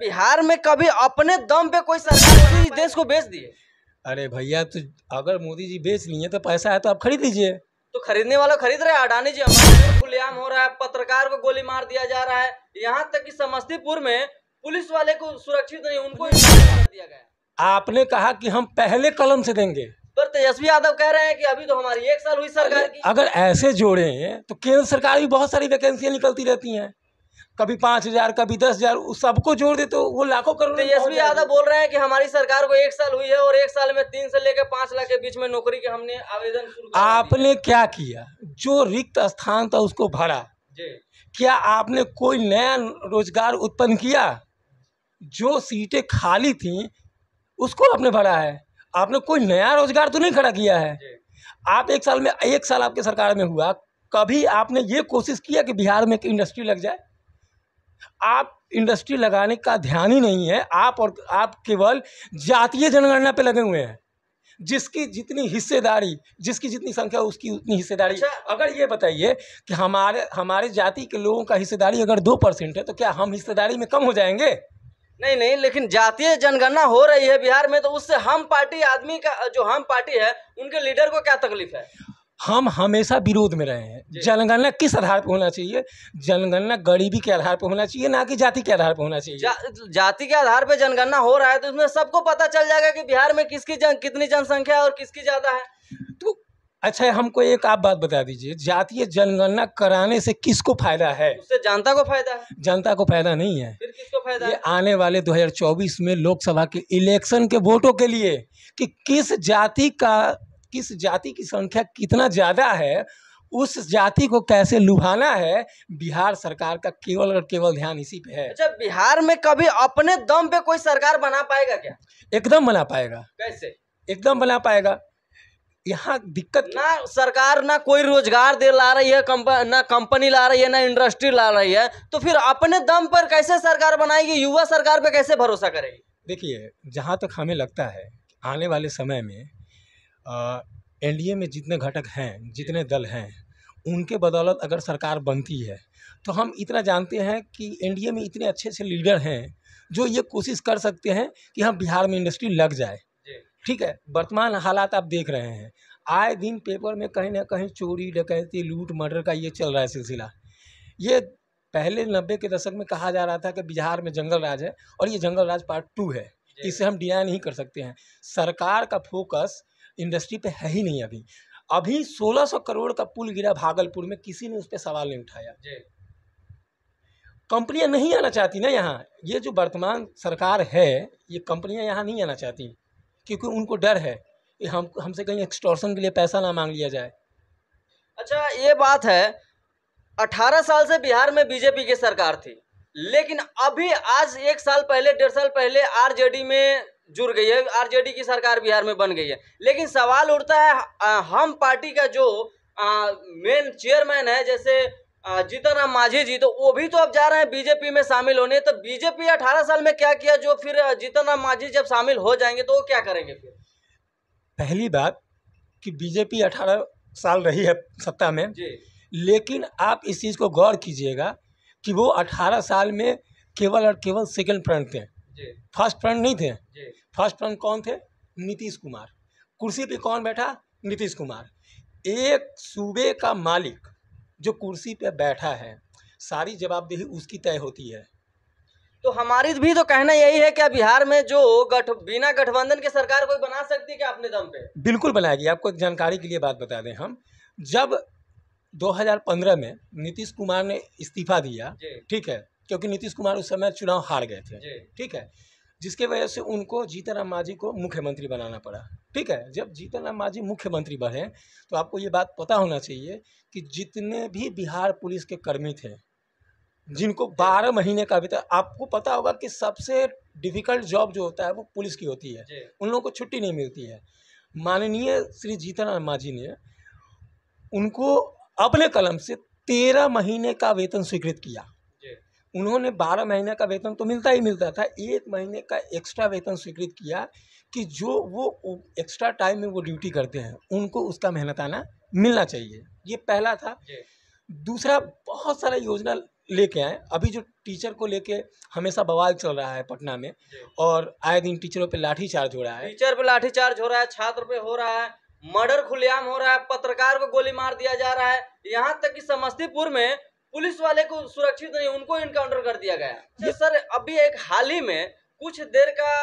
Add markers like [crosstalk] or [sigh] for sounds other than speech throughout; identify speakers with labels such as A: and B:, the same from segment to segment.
A: बिहार में कभी अपने दम पे कोई सरकार देश को बेच दिए
B: अरे भैया तो अगर मोदी जी बेच लिए तो पैसा है तो आप खरीद लीजिए
A: तो खरीदने वाला खरीद रहे अडानी जी खुलेआम हो रहा है पत्रकार को गोली मार दिया जा रहा है यहाँ तक कि समस्तीपुर में पुलिस वाले को सुरक्षित नहीं उनको दिया
B: गया आपने कहा कि हम पहले कलम से देंगे
A: पर तेजस्वी यादव कह रहे हैं कि अभी तो हमारी एक साल हुई सरकार की
B: अगर ऐसे जोड़े तो केंद्र सरकार भी बहुत सारी वैकेंसियां निकलती रहती हैं कभी पाँच हजार कभी दस हजार सबको जोड़ दे तो वो लाखों करोड़ तेजस्वी यादव बोल रहे हैं कि हमारी सरकार को
A: एक साल हुई है और एक साल में तीन से लेकर पाँच लाख के बीच में नौकरी के हमने आवेदन शुरू
B: आपने क्या किया जो रिक्त स्थान था उसको भरा क्या आपने कोई नया रोजगार उत्पन्न किया जो सीटें खाली थी उसको आपने भरा है आपने कोई नया रोजगार तो नहीं खड़ा किया है आप एक साल में एक साल आपके सरकार में हुआ कभी आपने ये कोशिश किया कि बिहार में एक इंडस्ट्री लग जाए आप इंडस्ट्री लगाने का ध्यान ही नहीं है आप और आप केवल जातीय जनगणना पे लगे हुए हैं जिसकी जितनी हिस्सेदारी जिसकी जितनी संख्या उसकी उतनी हिस्सेदारी अच्छा। अगर ये बताइए कि हमारे हमारे जाति के लोगों का हिस्सेदारी अगर दो परसेंट है तो क्या हम हिस्सेदारी में कम हो जाएंगे
A: नहीं नहीं लेकिन जातीय जनगणना हो रही है बिहार में तो उससे हम पार्टी आदमी का जो हम पार्टी है उनके लीडर को क्या तकलीफ है
B: हम हमेशा विरोध में रहे हैं जनगणना किस आधार पर होना चाहिए जनगणना गरीबी के आधार पर होना चाहिए ना कि जाति के आधार पर होना चाहिए जा,
A: जाति के आधार पर जनगणना हो रहा है तो उसमें सबको पता चल जाएगा कि बिहार में किसकी जन, कितनी जनसंख्या है और किसकी ज़्यादा है
B: तो अच्छा हमको एक आप बात बता दीजिए जातीय जनगणना कराने से किसको फायदा है उससे जनता को फायदा है जनता को फायदा नहीं है फिर किसको फायदा ये आने वाले 2024 में लोकसभा के इलेक्शन के वोटों के लिए कि किस जाति का किस जाति की संख्या कितना ज़्यादा है उस जाति को कैसे लुभाना है बिहार सरकार का केवल और केवल ध्यान इसी पे है अच्छा बिहार में कभी
A: अपने दम पे कोई सरकार बना पाएगा क्या
B: एकदम बना पाएगा कैसे एकदम बना पाएगा यहाँ दिक्कत ना सरकार
A: ना कोई रोजगार दे ला रही है कंप, ना कंपनी ला रही है ना इंडस्ट्री ला रही है तो फिर अपने दम पर कैसे सरकार बनाएगी युवा सरकार पे कैसे भरोसा करेगी
B: देखिए जहाँ तक हमें लगता है आने वाले समय में एन डी ए में जितने घटक हैं जितने दल हैं उनके बदौलत अगर सरकार बनती है तो हम इतना जानते हैं कि एन डी ए में इतने अच्छे अच्छे लीडर हैं जो ये कोशिश कर सकते हैं कि हम हाँ, बिहार में इंडस्ट्री लग जाए ठीक है वर्तमान हालात आप देख रहे हैं आए दिन पेपर में कहीं ना कहीं चोरी डकैती लूट मर्डर का ये चल रहा है सिलसिला ये पहले नब्बे के दशक में कहा जा रहा था कि बिहार में जंगल राज है और ये जंगल राज पार्ट टू है इसे हम डिनाई नहीं कर सकते हैं सरकार का फोकस इंडस्ट्री पे है ही नहीं अभी अभी 1600 करोड़ का पुल गिरा भागलपुर में किसी ने उस पर सवाल नहीं उठाया कंपनियां नहीं आना चाहती ना यहाँ ये जो वर्तमान सरकार है ये कंपनियां यहाँ नहीं आना चाहती क्योंकि उनको डर है कि हम हमसे कहीं एक्सटोर्सन के लिए पैसा ना मांग लिया जाए अच्छा ये बात है
A: अठारह साल से बिहार में बीजेपी की सरकार थी लेकिन अभी आज एक साल पहले डेढ़ साल पहले आरजेडी में जुड़ गई है आरजेडी की सरकार बिहार में बन गई है लेकिन सवाल उठता है हम पार्टी का जो मेन चेयरमैन है जैसे जीतन राम मांझी जी तो वो भी तो अब जा रहे हैं बीजेपी में शामिल होने तो बीजेपी 18 साल में क्या किया जो फिर जीतन राम मांझी जब शामिल हो जाएंगे तो वो क्या करेंगे फिर
B: पहली बात कि बीजेपी 18 साल रही है सत्ता में जी लेकिन आप इस चीज़ को गौर कीजिएगा कि वो अठारह साल में केवल और केवल सेकंड फ्रंट थे फर्स्ट फ्रंट नहीं थे फर्स्ट फ्रंट कौन थे नीतीश कुमार कुर्सी पे कौन बैठा नीतीश कुमार एक सूबे का मालिक जो कुर्सी पे बैठा है सारी जवाबदेही उसकी तय होती है
A: तो हमारी भी तो कहना यही है क्या बिहार में जो गठ बिना गठबंधन के सरकार कोई बना सकती है क्या अपने दम पे
B: बिल्कुल बनाएगी आपको एक जानकारी के लिए बात बता दें हम जब 2015 में नीतीश कुमार ने इस्तीफा दिया ठीक है क्योंकि नीतीश कुमार उस समय चुनाव हार गए थे ठीक है जिसके वजह से उनको जीतन मांझी को मुख्यमंत्री बनाना पड़ा ठीक है जब जीतन राम मांझी मुख्यमंत्री बढ़े तो आपको ये बात पता होना चाहिए कि जितने भी बिहार पुलिस के कर्मी थे जिनको बारह महीने का अभी तक आपको पता होगा कि सबसे डिफिकल्ट जॉब जो होता है वो पुलिस की होती है उन लोगों को छुट्टी नहीं मिलती है माननीय श्री जीतन राम मांझी ने उनको अपने कलम से तेरह महीने का वेतन स्वीकृत किया उन्होंने बारह महीने का वेतन तो मिलता ही मिलता था एक महीने का एक्स्ट्रा वेतन स्वीकृत किया कि जो वो एक्स्ट्रा टाइम में वो ड्यूटी करते हैं उनको उसका मेहनत आना मिलना चाहिए ये पहला था दूसरा बहुत सारा योजना लेके आए अभी जो टीचर को लेके हमेशा बवाल चल रहा है पटना में और आए दिन टीचरों पे लाठी चार्ज हो रहा है
A: टीचर पे लाठी चार्ज हो रहा है छात्र पे हो रहा है मर्डर खुलेआम हो रहा है पत्रकार को गोली मार दिया जा रहा है यहाँ तक कि समस्तीपुर में पुलिस वाले को सुरक्षित नहीं उनको इनकाउंटर कर दिया गया सर अभी एक हाल ही में कुछ देर का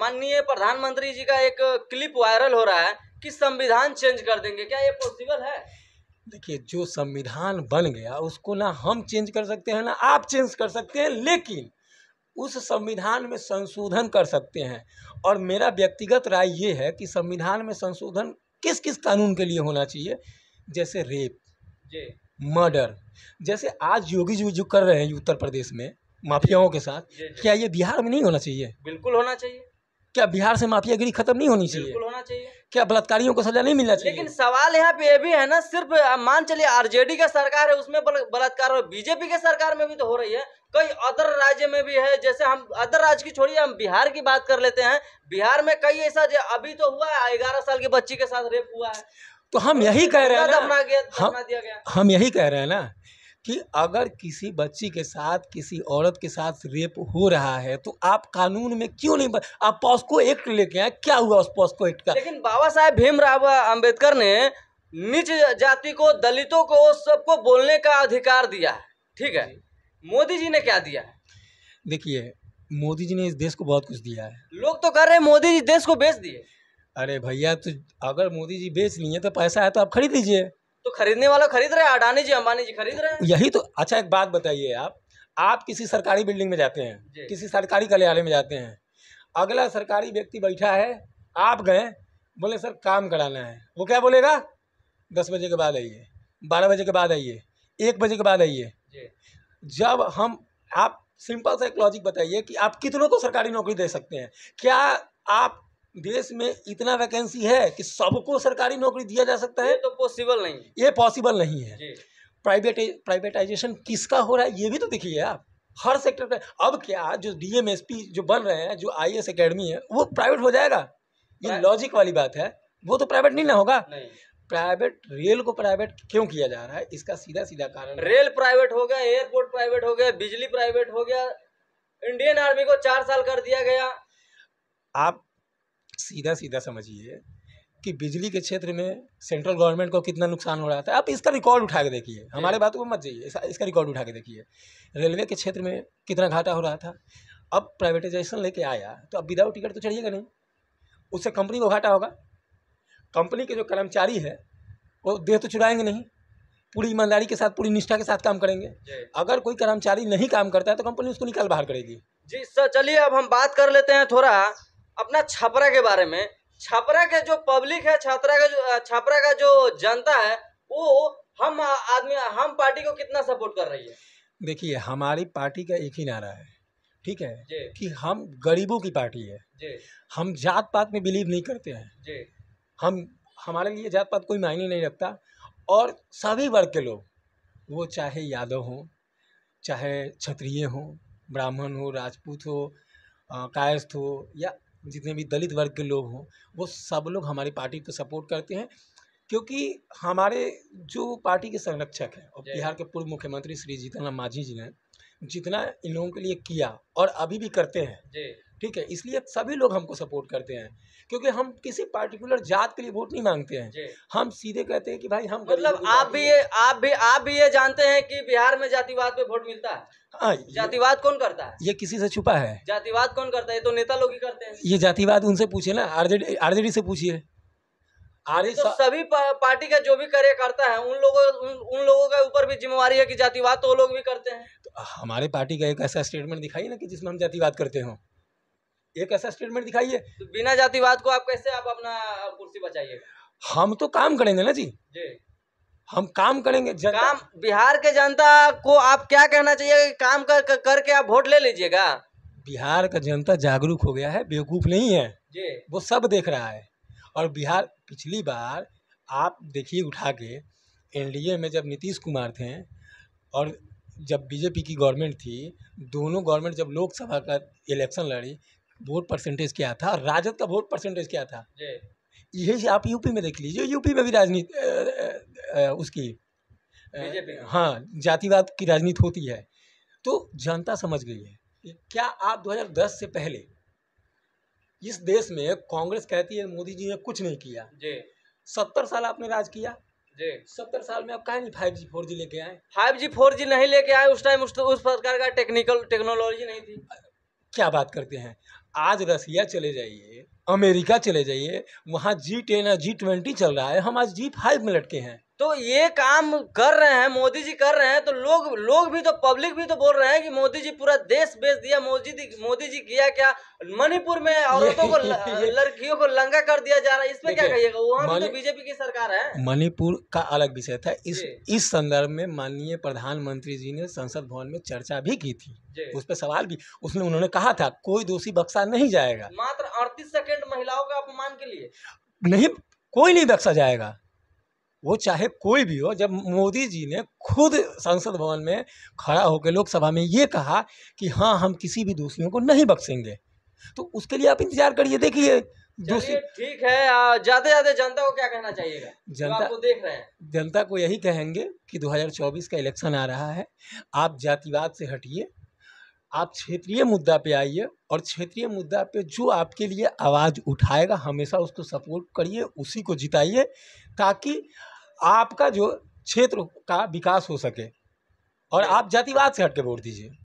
A: माननीय प्रधानमंत्री जी का एक क्लिप वायरल हो रहा है कि संविधान चेंज कर देंगे क्या ये पॉसिबल है
B: देखिए जो संविधान बन गया उसको ना हम चेंज कर सकते हैं ना आप चेंज कर सकते हैं लेकिन उस संविधान में संशोधन कर सकते हैं और मेरा व्यक्तिगत राय ये है कि संविधान में संशोधन किस किस कानून के लिए होना चाहिए जैसे रेप मर्डर जैसे आज योगी जी जो कर रहे हैं उत्तर प्रदेश में माफियाओं के साथ जे, जे, क्या ये बिहार में नहीं होना चाहिए
A: बिल्कुल होना चाहिए
B: क्या बिहार से माफियागिरी खत्म नहीं होनी
A: चाहिए
B: क्या बलात्कारियों को सजा नहीं मिलना चाहिए लेकिन
A: सवाल यहाँ पे भी है ना सिर्फ मान चलिए आरजेडी का सरकार है उसमें बलात्कार और बीजेपी के सरकार में भी तो हो रही है कई अदर राज्य में भी है जैसे हम अदर राज्य की छोड़िए हम बिहार की बात कर लेते हैं बिहार में कई ऐसा जो अभी तो हुआ है ग्यारह साल की बच्ची के साथ रेप हुआ है
B: तो हम यही कह रहे हैं हम यही कह रहे हैं ना कि अगर किसी बच्ची के साथ किसी औरत के साथ रेप हो रहा है तो आप कानून में क्यों नहीं आप पॉस्को एक्ट लेके आए क्या हुआ उस पॉस्को एक्ट का लेकिन बाबा
A: साहेब भीमराव अम्बेडकर ने निच जाति को दलितों को सबको बोलने का अधिकार दिया है ठीक है मोदी जी ने क्या दिया है
B: देखिए मोदी जी ने इस देश को बहुत कुछ दिया है
A: लोग तो कर रहे हैं मोदी जी देश को बेच दिए
B: अरे भैया तो अगर मोदी जी बेच लिए तो पैसा है तो आप खरीद लीजिए
A: तो खरीदने वाला खरीद रहे हैं अडानी जी अंबानी जी खरीद रहे हैं
B: यही तो अच्छा एक बात बताइए आप आप किसी सरकारी बिल्डिंग में जाते हैं किसी सरकारी कार्यालय में जाते हैं अगला सरकारी व्यक्ति बैठा है आप गए बोले सर काम कराना है वो क्या बोलेगा दस बजे के बाद आइए बारह बजे के बाद आइए एक बजे के बाद आइए जब हम आप सिंपल सा एक लॉजिक बताइए कि आप कितनों को सरकारी नौकरी दे सकते हैं क्या आप देश में इतना वैकेंसी है कि सबको सरकारी नौकरी दिया जा सकता है तो पॉसिबल नहीं ये पॉसिबल नहीं है प्राइवेट प्राइवेटाइजेशन किसका हो रहा है ये भी तो देखिए आप हर सेक्टर का अब क्या जो डीएमएसपी जो बन रहे हैं जो आई एस अकेडमी है वो प्राइवेट हो जाएगा ये लॉजिक वाली बात है वो तो प्राइवेट नहीं ना होगा प्राइवेट रेल को प्राइवेट क्यों किया जा रहा है इसका सीधा सीधा कारण रेल
A: प्राइवेट हो गया एयरपोर्ट प्राइवेट हो गया बिजली प्राइवेट हो गया इंडियन आर्मी को चार साल कर दिया गया
B: आप सीधा सीधा समझिए कि बिजली के क्षेत्र में सेंट्रल गवर्नमेंट को कितना नुकसान हो रहा था आप इसका रिकॉर्ड उठा के देखिए हमारे बात को मत जाइए इसका रिकॉर्ड उठा के देखिए रेलवे के क्षेत्र में कितना घाटा हो रहा था अब प्राइवेटाइजेशन लेके आया तो अब विदाउट टिकट तो चढ़िएगा नहीं उससे कंपनी को घाटा होगा कंपनी के जो कर्मचारी है वो देह तो चुराएंगे नहीं पूरी ईमानदारी के साथ पूरी निष्ठा के साथ काम करेंगे अगर कोई कर्मचारी नहीं काम करता है तो कंपनी उसको निकाल बाहर करेगी
A: जी सर चलिए अब हम बात कर लेते हैं थोड़ा अपना छपरा के बारे में छपरा के जो पब्लिक है छपरा का जो छपरा का जो जनता है वो हम आदमी हम पार्टी को कितना सपोर्ट कर रही है
B: देखिए हमारी पार्टी का एक ही नारा है ठीक है कि हम गरीबों की पार्टी है हम जात पात में बिलीव नहीं करते हैं हम हमारे लिए जात पात कोई मायने नहीं रखता और सभी वर्ग के लोग वो चाहे यादव हों चाहे क्षत्रिय हों ब्राह्मण हो राजपूत हो कायस्थ हो या जितने भी दलित वर्ग के लोग हों वो सब लोग हमारी पार्टी को सपोर्ट करते हैं क्योंकि हमारे जो पार्टी के संरक्षक हैं और बिहार के पूर्व मुख्यमंत्री श्री जीतन राम मांझी जी ने जितना इन लोगों के लिए किया और अभी भी करते हैं ठीक है इसलिए सभी लोग हमको सपोर्ट करते हैं क्योंकि हम किसी पार्टिकुलर जात के लिए वोट नहीं मांगते हैं हम सीधे कहते हैं कि भाई हम मतलब आप भी ये आप भी आप भी ये
A: जानते हैं कि बिहार में जातिवाद पे वोट मिलता है हाँ, जातिवाद कौन करता है
B: ये किसी से छुपा है
A: जातिवाद कौन करता है ये तो नेता लोग ही करते हैं
B: ये जातिवाद उनसे पूछे ना आरजेडी आरजेडी से पूछिए आर तो
A: सभी पार्टी का जो भी करता है उन लोगों उन, उन लोगों के ऊपर भी जिम्मेवारी है कि जातिवाद तो वो लोग भी करते हैं तो
B: हमारे पार्टी का एक ऐसा स्टेटमेंट दिखाई ना कि जिसमें हम जातिवाद करते हों एक ऐसा स्टेटमेंट दिखाइए
A: तो बिना जातिवाद को आप कैसे आप अपना कुर्सी बचाइए
B: हम तो काम करेंगे ना जी जी हम काम करेंगे काम
A: बिहार के जनता को आप क्या कहना चाहिए काम कर, कर करके आप वोट ले लीजिएगा
B: बिहार का जनता जागरूक हो गया है बेवकूफ नहीं है जी वो सब देख रहा है और बिहार पिछली बार आप देखिए उठा के एनडीए में जब नीतीश कुमार थे और जब बीजेपी की गवर्नमेंट थी दोनों गवर्नमेंट जब लोकसभा का इलेक्शन लड़ी वोट परसेंटेज क्या था राजद का वोट परसेंटेज क्या था यही आप यूपी में देख लीजिए यूपी में भी राजनीति उसकी हाँ जातिवाद की राजनीति होती है तो जनता समझ गई है क्या आप 2010 से पहले इस देश में कांग्रेस कहती है मोदी जी ने कुछ नहीं किया सत्तर साल आपने राज किया सत्तर साल में आप कहा नहीं फाइव जी फोर जी लेके आए
A: फाइव जी फोर जी नहीं लेके आए उस टाइम उस प्रकार का टेक्निकल टेक्नोलॉजी नहीं थी
B: क्या बात करते हैं आज रसिया चले जाइए अमेरिका चले जाइए वहाँ जी टेन जी ट्वेंटी चल रहा है हम आज जी फाइव में लटके हैं तो ये काम कर रहे हैं मोदी जी कर
A: रहे हैं तो लोग लोग भी तो पब्लिक भी तो बोल रहे हैं कि मोदी जी पूरा देश बेच दिया मोदी जी मोदी जी किया क्या मणिपुर में औरतों को [laughs] लड़कियों को लंगा कर दिया जा रहा है इसमें क्या कहिएगा वहाँ तो बीजेपी की सरकार है
B: मणिपुर का अलग विषय था इस इस संदर्भ में माननीय प्रधानमंत्री जी ने संसद भवन में चर्चा भी की थी उस पर सवाल भी उसने उन्होंने कहा था कोई दोषी बक्सा नहीं जाएगा
A: मात्र अड़तीस सेकेंड प्रेग्नेंट महिलाओं का अपमान के लिए
B: नहीं कोई नहीं बख्शा जाएगा वो चाहे कोई भी हो जब मोदी जी ने खुद संसद भवन में खड़ा होकर लोकसभा में ये कहा कि हाँ हम किसी भी दोषियों को नहीं बख्शेंगे तो उसके लिए आप इंतजार करिए देखिए
A: दूसरी ठीक है ज्यादा ज्यादा जनता को क्या कहना चाहिएगा जनता को देख रहे हैं
B: जनता को यही कहेंगे कि 2024 का इलेक्शन आ रहा है आप जातिवाद से हटिए आप क्षेत्रीय मुद्दा पे आइए और क्षेत्रीय मुद्दा पे जो आपके लिए आवाज़ उठाएगा हमेशा उसको सपोर्ट करिए उसी को जिताइए ताकि आपका जो क्षेत्र का विकास हो सके और आप जातिवाद से हट के वोट दीजिए